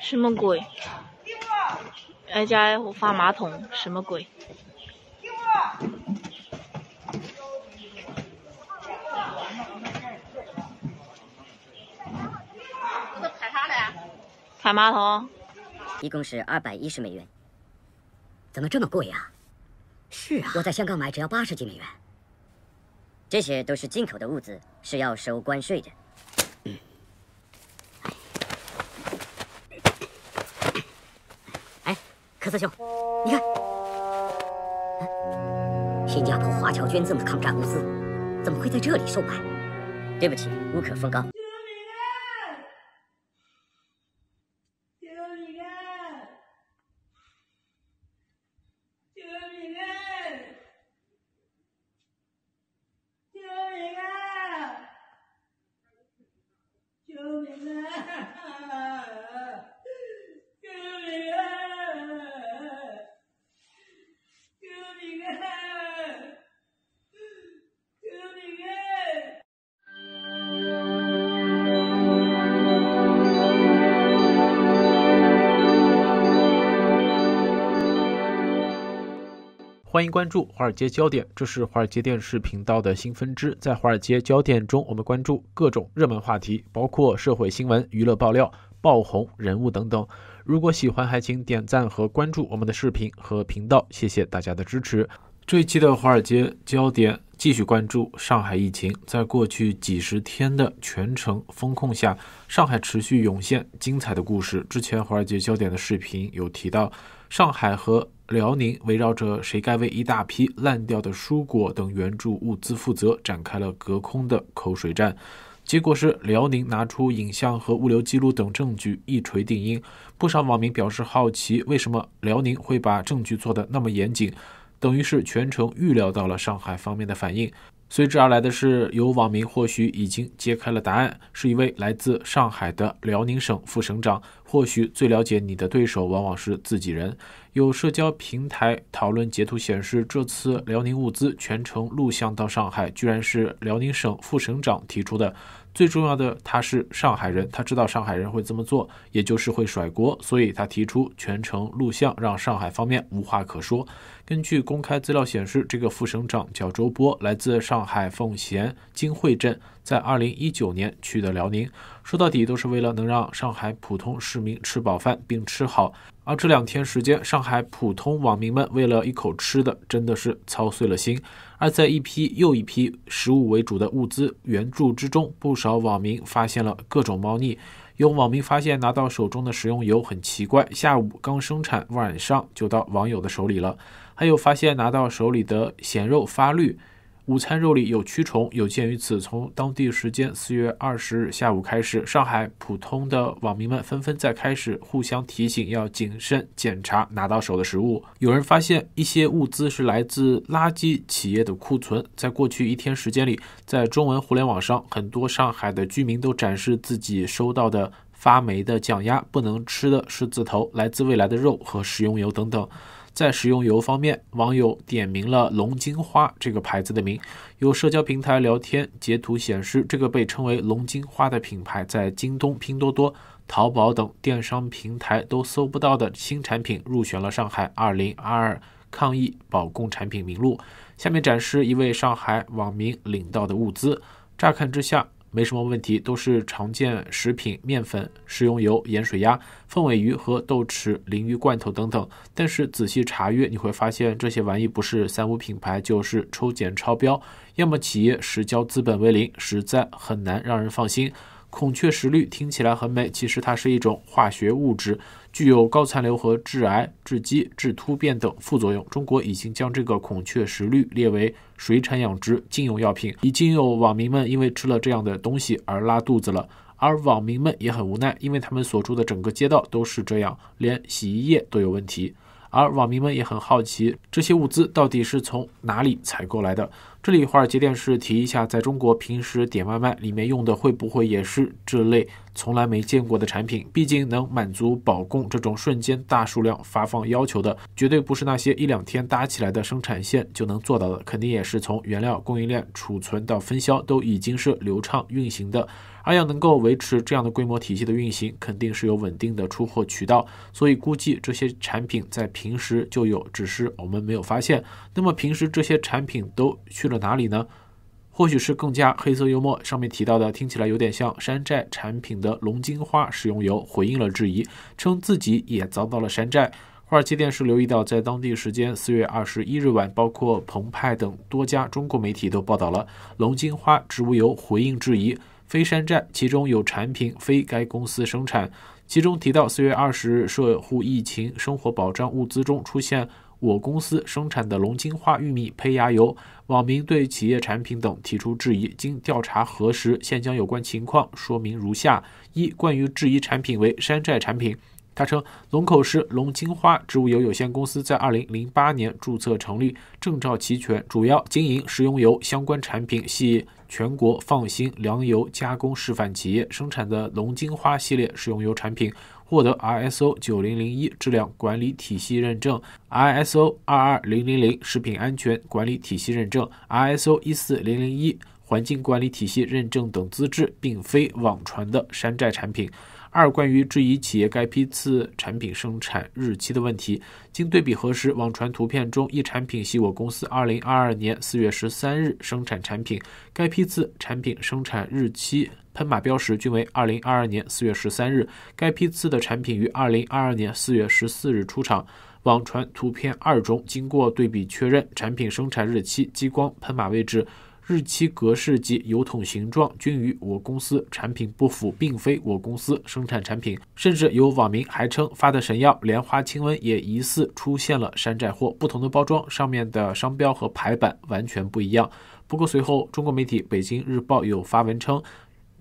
什么鬼？挨家挨户发马桶，什么鬼？马桶。一共是二百一十美元。怎么这么贵呀？是啊。我在香港买只要八十几美元。这些都是进口的物资，是要收关税的。克思兄，你看，新加坡华侨捐赠的抗战物资怎么会在这里售卖？对不起，无可奉告。欢迎关注《华尔街焦点》，这是华尔街电视频道的新分支。在《华尔街焦点》中，我们关注各种热门话题，包括社会新闻、娱乐爆料、爆红人物等等。如果喜欢，还请点赞和关注我们的视频和频道，谢谢大家的支持。这一期的《华尔街焦点》继续关注上海疫情，在过去几十天的全程封控下，上海持续涌现精彩的故事。之前《华尔街焦点》的视频有提到，上海和。辽宁围绕着谁该为一大批烂掉的蔬果等援助物资负责，展开了隔空的口水战。结果是，辽宁拿出影像和物流记录等证据，一锤定音。不少网民表示好奇，为什么辽宁会把证据做得那么严谨，等于是全程预料到了上海方面的反应。随之而来的是，有网民或许已经揭开了答案，是一位来自上海的辽宁省副省长。或许最了解你的对手往往是自己人。有社交平台讨论截图显示，这次辽宁物资全程录像到上海，居然是辽宁省副省长提出的。最重要的，他是上海人，他知道上海人会这么做，也就是会甩锅，所以他提出全程录像，让上海方面无话可说。根据公开资料显示，这个副省长叫周波，来自上海奉贤金汇镇，在二零一九年去的辽宁。说到底，都是为了能让上海普通市民吃饱饭并吃好。而这两天时间，上海普通网民们为了一口吃的，真的是操碎了心。而在一批又一批食物为主的物资援助之中，不少网民发现了各种猫腻。有网民发现，拿到手中的食用油很奇怪，下午刚生产，晚上就到网友的手里了；还有发现，拿到手里的咸肉发绿。午餐肉里有蛆虫，有鉴于此，从当地时间四月二十日下午开始，上海普通的网民们纷纷在开始互相提醒要谨慎检查拿到手的食物。有人发现一些物资是来自垃圾企业的库存。在过去一天时间里，在中文互联网上，很多上海的居民都展示自己收到的。发霉的酱鸭、不能吃的狮子头、来自未来的肉和食用油等等。在食用油方面，网友点名了“龙金花”这个牌子的名。有社交平台聊天截图显示，这个被称为“龙金花”的品牌，在京东、拼多多、淘宝等电商平台都搜不到的新产品，入选了上海二零二二抗疫保供产品名录。下面展示一位上海网民领到的物资，乍看之下。没什么问题，都是常见食品，面粉、食用油、盐水鸭、凤尾鱼和豆豉、鲮鱼罐头等等。但是仔细查阅，你会发现这些玩意不是三无品牌，就是抽检超标，要么企业实交资本为零，实在很难让人放心。孔雀石绿听起来很美，其实它是一种化学物质，具有高残留和致癌、致畸、致突变等副作用。中国已经将这个孔雀石绿列为水产养殖禁用药品。已经有网民们因为吃了这样的东西而拉肚子了，而网民们也很无奈，因为他们所住的整个街道都是这样，连洗衣液都有问题。而网民们也很好奇，这些物资到底是从哪里采购来的？这里华尔街电视提一下，在中国平时点外卖里面用的会不会也是这类从来没见过的产品？毕竟能满足保供这种瞬间大数量发放要求的，绝对不是那些一两天搭起来的生产线就能做到的。肯定也是从原料供应链、储存到分销都已经是流畅运行的。而要能够维持这样的规模体系的运行，肯定是有稳定的出货渠道。所以估计这些产品在平时就有，只是我们没有发现。那么平时这些产品都去了？哪里呢？或许是更加黑色幽默。上面提到的听起来有点像山寨产品的龙金花食用油回应了质疑，称自己也遭到了山寨。华尔街电视留意到，在当地时间四月二十一日晚，包括澎湃等多家中国媒体都报道了龙金花植物油回应质疑，非山寨，其中有产品非该公司生产。其中提到，四月二十日，涉沪疫情生活保障物资中出现。我公司生产的龙津花玉米胚芽油，网民对企业产品等提出质疑，经调查核实，现将有关情况说明如下：一、关于质疑产品为山寨产品，他称龙口市龙津花植物油有限公司在二零零八年注册成立，证照齐全，主要经营食用油相关产品，系全国放心粮油加工示范企业生产的龙津花系列食用油产品。获得 ISO 九零零一质量管理体系认证、ISO 二二零零零食品安全管理体系认证、ISO 一四零零一环境管理体系认证等资质，并非网传的山寨产品。二、关于质疑企业该批次产品生产日期的问题，经对比核实，网传图片中一产品系我公司2022年4月13日生产产品，该批次产品生产日期喷码标识均为2022年4月13日，该批次的产品于2022年4月14日出厂。网传图片二中，经过对比确认，产品生产日期、激光喷码位置。日期格式及油桶形状均与我公司产品不符，并非我公司生产产品。甚至有网民还称发的神药“莲花清瘟”也疑似出现了山寨货。不同的包装上面的商标和排版完全不一样。不过随后中国媒体《北京日报》有发文称。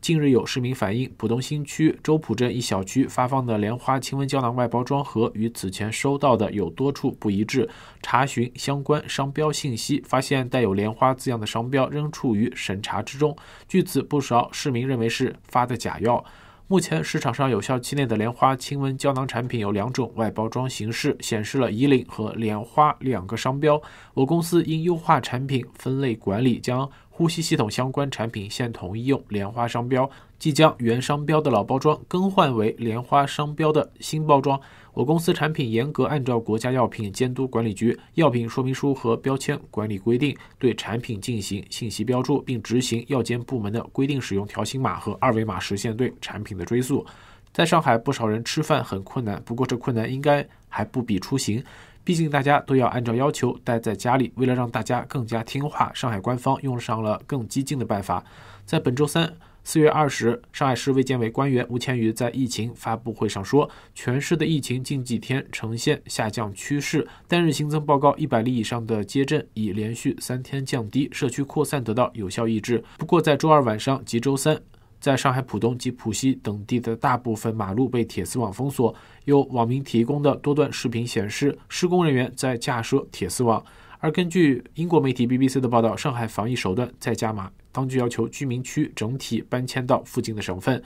近日有市民反映，浦东新区周浦镇一小区发放的莲花清瘟胶囊外包装盒与此前收到的有多处不一致。查询相关商标信息，发现带有“莲花”字样的商标仍处于审查之中。据此，不少市民认为是发的假药。目前市场上有效期内的莲花清瘟胶囊产品有两种外包装形式，显示了“夷陵”和“莲花”两个商标。我公司因优化产品分类管理，将呼吸系统相关产品现统一用“莲花”商标，即将原商标的老包装更换为“莲花”商标的新包装。我公司产品严格按照国家药品监督管理局药品说明书和标签管理规定，对产品进行信息标注，并执行药监部门的规定，使用条形码和二维码实现对产品的追溯。在上海，不少人吃饭很困难，不过这困难应该还不比出行。毕竟大家都要按照要求待在家里，为了让大家更加听话，上海官方用上了更激进的办法。在本周三，四月二十，上海市卫健委官员吴谦宇在疫情发布会上说，全市的疫情近几天呈现下降趋势，单日新增报告一百例以上的街镇已连续三天降低，社区扩散得到有效抑制。不过，在周二晚上及周三。在上海浦东及浦西等地的大部分马路被铁丝网封锁。有网民提供的多段视频显示，施工人员在架设铁丝网。而根据英国媒体 BBC 的报道，上海防疫手段在加码，当局要求居民区整体搬迁到附近的省份。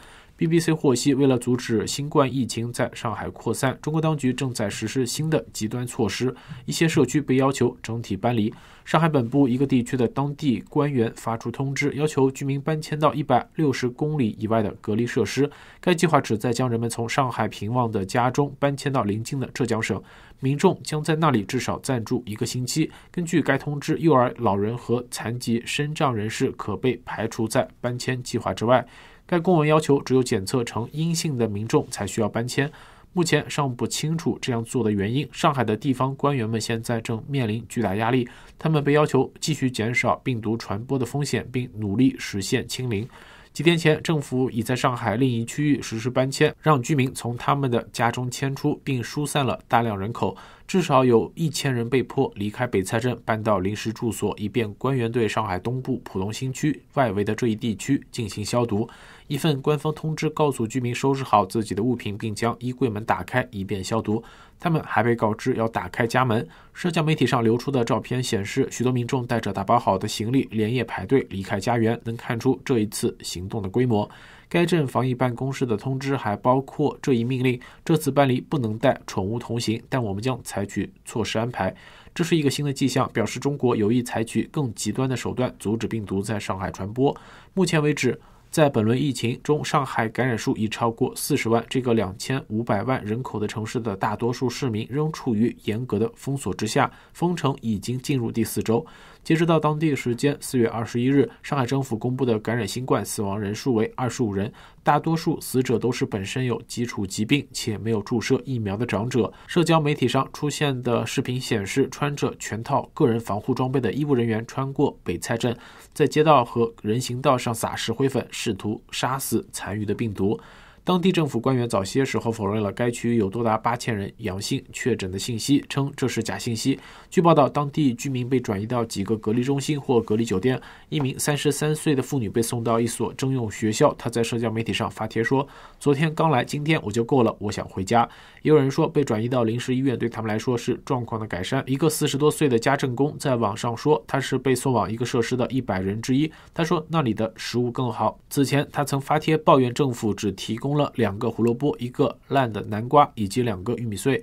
BBC 获悉，为了阻止新冠疫情在上海扩散，中国当局正在实施新的极端措施。一些社区被要求整体搬离。上海本部一个地区的当地官员发出通知，要求居民搬迁到一百六十公里以外的隔离设施。该计划旨在将人们从上海平望的家中搬迁到邻近的浙江省。民众将在那里至少暂住一个星期。根据该通知，幼儿、老人和残疾身障人士可被排除在搬迁计划之外。该公文要求，只有检测呈阴性的民众才需要搬迁。目前尚不清楚这样做的原因。上海的地方官员们现在正面临巨大压力，他们被要求继续减少病毒传播的风险，并努力实现清零。几天前，政府已在上海另一区域实施搬迁，让居民从他们的家中迁出，并疏散了大量人口。至少有一千人被迫离开北蔡镇，搬到临时住所，以便官员对上海东部浦东新区外围的这一地区进行消毒。一份官方通知告诉居民收拾好自己的物品，并将衣柜门打开，以便消毒。他们还被告知要打开家门。社交媒体上流出的照片显示，许多民众带着打包好的行李，连夜排队离开家园，能看出这一次行动的规模。该镇防疫办公室的通知还包括这一命令：这次搬离不能带宠物同行，但我们将采取措施安排。这是一个新的迹象，表示中国有意采取更极端的手段阻止病毒在上海传播。目前为止，在本轮疫情中，上海感染数已超过四十万。这个两千五百万人口的城市的大多数市民仍处于严格的封锁之下，封城已经进入第四周。截止到当地时间四月二十一日，上海政府公布的感染新冠死亡人数为二十五人，大多数死者都是本身有基础疾病且没有注射疫苗的长者。社交媒体上出现的视频显示，穿着全套个人防护装备的医务人员穿过北蔡镇，在街道和人行道上撒石灰粉，试图杀死残余的病毒。当地政府官员早些时候否认了该区域有多达八千人阳性确诊的信息，称这是假信息。据报道，当地居民被转移到几个隔离中心或隔离酒店。一名三十三岁的妇女被送到一所征用学校，她在社交媒体上发帖说：“昨天刚来，今天我就够了，我想回家。”也有人说，被转移到临时医院对他们来说是状况的改善。一个四十多岁的家政工在网上说，他是被送往一个设施的一百人之一。他说：“那里的食物更好。”此前，他曾发帖抱怨政府只提供。了两个胡萝卜，一个烂的南瓜，以及两个玉米碎。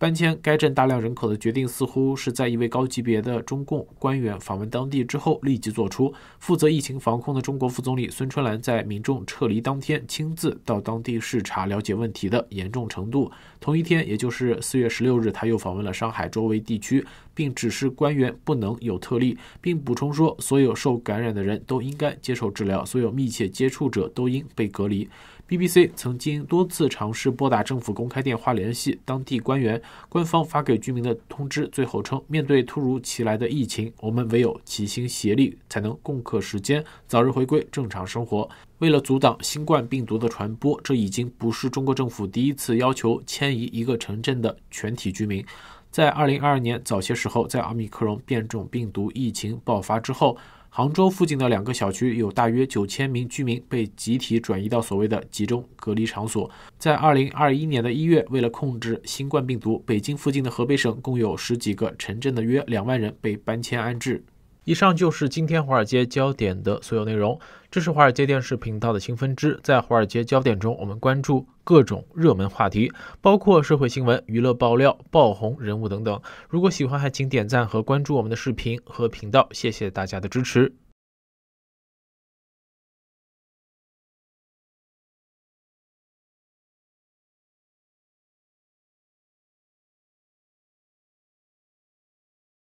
搬迁该镇大量人口的决定似乎是在一位高级别的中共官员访问当地之后立即做出。负责疫情防控的中国副总理孙春兰在民众撤离当天亲自到当地视察，了解问题的严重程度。同一天，也就是四月十六日，他又访问了上海周围地区，并指示官员不能有特例，并补充说，所有受感染的人都应该接受治疗，所有密切接触者都应被隔离。BBC 曾经多次尝试拨打政府公开电话联系当地官员。官方发给居民的通知最后称：“面对突如其来的疫情，我们唯有齐心协力，才能共克时间，早日回归正常生活。为了阻挡新冠病毒的传播，这已经不是中国政府第一次要求迁移一个城镇的全体居民。在2022年早些时候，在奥密克戎变种病毒疫情爆发之后。”杭州附近的两个小区有大约九千名居民被集体转移到所谓的集中隔离场所。在二零二一年的一月，为了控制新冠病毒，北京附近的河北省共有十几个城镇的约两万人被搬迁安置。以上就是今天华尔街焦点的所有内容。这是华尔街电视频道的新分支，在华尔街焦点中，我们关注各种热门话题，包括社会新闻、娱乐爆料、爆红人物等等。如果喜欢，还请点赞和关注我们的视频和频道，谢谢大家的支持。